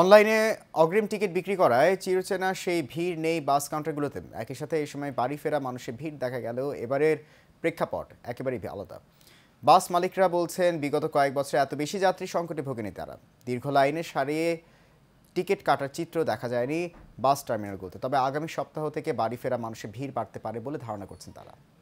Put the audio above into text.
অনলাইনে অগ্রিম টিকিট বিক্রি করায় চিরচেনা সেই ভিড় নেই বাস কাউন্টারগুলোতে একই সাথে এই সময় বাড়ি ফেরা মানুষের ভিড় দেখা গেল এবারের প্রেক্ষাপট একেবারেই আলাদা বাস মালিকরা বলছেন বিগত কয়েক বছরে এত বেশি যাত্রী সংকটে ভোগেনি তারা দীর্ঘ লাইনে সারিয়ে টিকিট কাটার চিত্র দেখা যায়নি বাস টার্মিনালগুলোতে তবে আগামী সপ্তাহ থেকে বাড়ি ফেরা মানুষের ভিড় বাড়তে পারে বলে ধারণা করছেন তারা